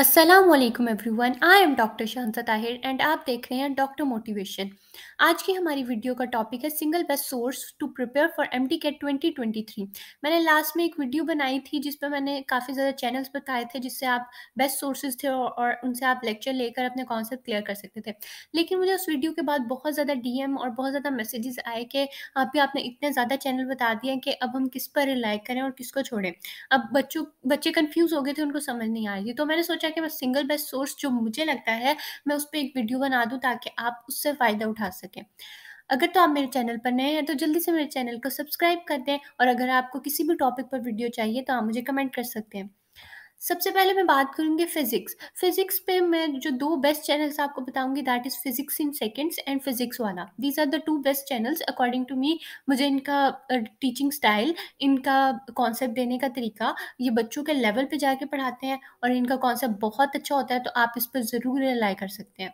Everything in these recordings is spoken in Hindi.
Aslam everyone I am doctor Shanta Tahir and आप देख रहे हैं डॉक्टर मोटिवेशन आज की हमारी वीडियो का टॉपिक है single best source to prepare for M D CAT twenty twenty three मैंने लास्ट में एक वीडियो बनाई थी जिस पर मैंने काफ़ी ज़्यादा चैनल्स बताए थे जिससे आप बेस्ट सोर्सेज थे और उनसे आप लेक्चर लेकर अपने कॉन्सेप्ट क्लियर कर सकते थे लेकिन मुझे उस वीडियो के बाद बहुत ज़्यादा डी और बहुत ज़्यादा मैसेजेस आए कि आप भी आपने इतने ज़्यादा चैनल बता दिए कि अब हम किस पर लाइक करें और किसको छोड़ें अब बच्चों बच्चे कन्फ्यूज़ हो गए थे उनको समझ नहीं आ रही तो मैंने सोचा कि मैं सिंगल बेस्ट सोर्स जो मुझे लगता है मैं उस पर एक वीडियो बना दूँ ताकि आप उससे फ़ायदा उठा उठा सकें अगर तो आप मेरे चैनल पर नए हैं तो जल्दी से मेरे चैनल को सब्सक्राइब कर दें और अगर आपको किसी भी टॉपिक पर वीडियो चाहिए तो आप मुझे कमेंट कर सकते हैं सबसे पहले मैं बात करूंगी फिजिक्स फिजिक्स पे मैं जो दो बेस्ट चैनल्स आपको बताऊंगी that is physics in seconds and physics वाला these are the two best channels according to me मुझे इनका टीचिंग uh, स्टाइल इनका कॉन्सेप्ट देने का तरीका ये बच्चों के लेवल पे जाके पढ़ाते हैं और इनका कॉन्सेप्ट बहुत अच्छा होता है तो आप इस पर ज़रूर रिलाई कर सकते हैं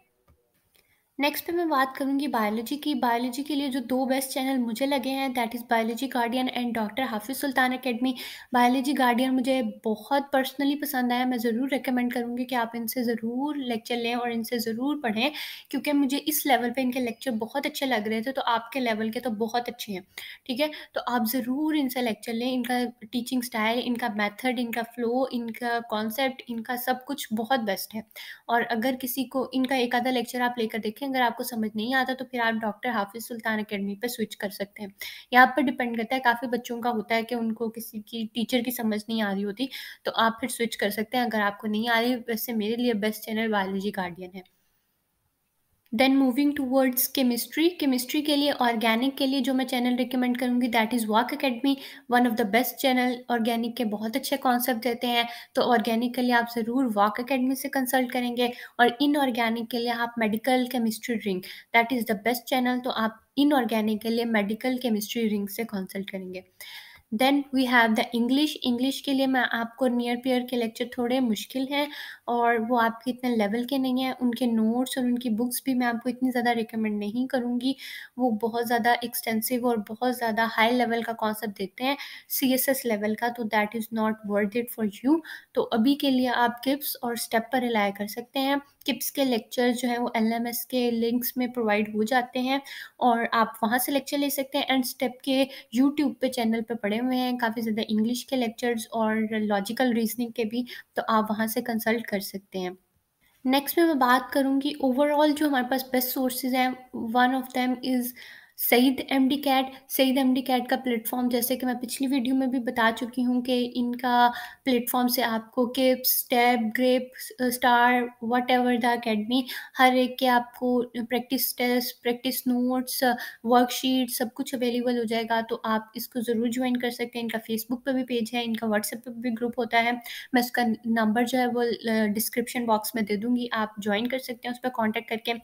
नेक्स्ट पे मैं बात करूँगी बायोलॉजी की बायोलॉजी के लिए जो दो बेस्ट चैनल मुझे लगे हैं that is biology guardian and doctor Hafiz Sultan academy biology guardian मुझे बहुत पर्सनली पसंद आया मैं ज़रूर रिकमेंड करूँगी कि आप इनसे ज़रूर लेक्चर लें और इनसे ज़रूर पढ़ें क्योंकि मुझे इस लेवल पर इनके लेक्चर बहुत अच्छे लग रहे थे तो आपके लेवल के तो बहुत अच्छे हैं ठीक है तो आप ज़रूर इनसे लेक्चर लें इनका टीचिंग स्टाइल इनका मैथड इनका फ़्लो इनका कॉन्सेप्ट इनका सब कुछ बहुत बेस्ट है और अगर किसी को इनका एक आधा लेक्चर आप लेकर देखें अगर आपको समझ नहीं आता तो फिर आप डॉक्टर हाफिज सुल्तान अकेडमी पर स्विच कर सकते हैं यहाँ पर डिपेंड करता है काफ़ी बच्चों का होता है कि उनको किसी की टीचर की समझ नहीं आ रही होती तो आप फिर स्विच कर सकते हैं अगर आपको नहीं आ रही वैसे मेरे लिए बेस्ट चैनल बायोलॉजी गार्डियन है then moving towards chemistry chemistry के लिए ऑर्गेनिक के लिए जो मैं चैनल रिकमेंड करूँगी that is walk academy one of the best channel organic के बहुत अच्छे कॉन्सेप्ट देते हैं तो ऑर्गेनिक के लिए आप ज़रूर वॉक अकेडमी से कंसल्ट करेंगे और इन ऑर्गेनिक के लिए आप medical chemistry ring that is the best channel तो आप इन ऑर्गेनिक के लिए मेडिकल केमिस्ट्री रिंग से कंसल्ट करेंगे then we have the English English के लिए मैं आपको नियर पेयर के लेक्चर थोड़े मुश्किल हैं और वो आपके इतने लेवल के नहीं हैं उनके नोट्स और उनकी बुक्स भी मैं आपको इतनी ज़्यादा रिकमेंड नहीं करूँगी वो बहुत ज़्यादा एक्सटेंसिव और बहुत ज़्यादा हाई लेवल का कॉन्सेप्ट देते हैं सी एस एस लेवल का तो that is not worth it for you तो अभी के लिए आप किप्स और स्टेप पर रिलाई कर सकते हैं किप्स के लेक्चर जो है वो एल के लिंक्स में प्रोवाइड हो जाते हैं और आप वहाँ से लेक्चर ले सकते हैं एंड स्टेप के यूट्यूब पे चैनल पे पड़े हुए हैं काफ़ी ज़्यादा इंग्लिश के लेक्चर्स और लॉजिकल रीजनिंग के भी तो आप वहाँ से कंसल्ट कर सकते हैं नेक्स्ट में मैं बात करूँगी ओवरऑल जो हमारे पास बेस्ट सोर्सेज हैं one of them is Saeed M D CAT Saeed M D CAT का प्लेटफॉर्म जैसे कि मैं पिछली वीडियो में भी बता चुकी हूँ कि इनका प्लेटफॉर्म से आपको किप्स टैब ग्रेप स्टार वट एवर द अकेडमी हर एक के आपको practice test practice notes worksheet सब कुछ अवेलेबल हो जाएगा तो आप इसको ज़रूर ज्वाइन कर सकते हैं इनका फेसबुक पर भी पेज है इनका व्हाट्सएप पर भी ग्रुप होता है मैं उसका नंबर जो है वो डिस्क्रिप्शन बॉक्स में दे दूँगी आप ज्वाइन कर सकते हैं उस पर कॉन्टैक्ट करके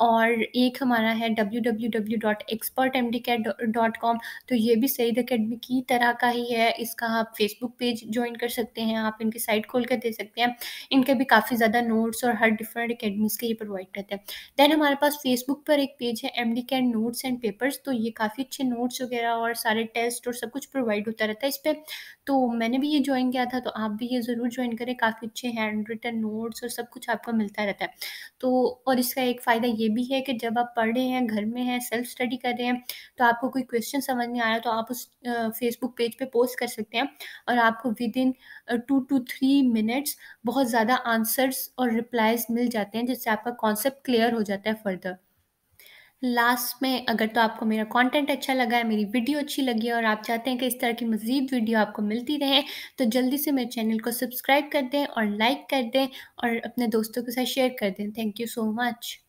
और एक हमारा है W W W dot expert M D CAT dot com तो ये भी सईद अकेडमी की तरह का ही है इसका आप फेसबुक पेज ज्वाइन कर सकते हैं आप इनकी साइट खोल कर दे सकते हैं इनके भी काफ़ी ज़्यादा नोट्स और हर डिफरेंट अकेडमीज़ के ये प्रोवाइड करते हैं देन हमारे पास फेसबुक पर एक पेज है M D CAT notes and papers तो ये काफ़ी अच्छे नोट्स वगैरह और सारे टेस्ट और सब कुछ प्रोवाइड होता रहता है इस पर तो मैंने भी ये ज्वाइन किया था तो आप भी ये ज़रूर ज्वाइन करें काफ़ी अच्छे हैंड रिटन नोट्स और सब कुछ आपको मिलता रहता है तो और इसका एक फ़ायदा ये ये भी है कि जब आप पढ़ रहे हैं घर में हैं सेल्फ स्टडी कर रहे हैं तो आपको कोई क्वेश्चन समझ नहीं आ रहा तो आप उस फेसबुक पेज पे पोस्ट कर सकते हैं और आपको within two two three minutes बहुत ज़्यादा आंसर्स और रिप्लाइज मिल जाते हैं जिससे आपका कॉन्सेप्ट क्लियर हो जाता है फर्दर लास्ट में अगर तो आपको मेरा कंटेंट अच्छा लगा है मेरी वीडियो अच्छी लगी है और आप चाहते हैं कि इस तरह की मज़ीद वीडियो आपको मिलती रहे तो जल्दी से मेरे चैनल को सब्सक्राइब कर दें और लाइक कर दें और अपने दोस्तों के साथ शेयर कर दें थैंक यू सो मच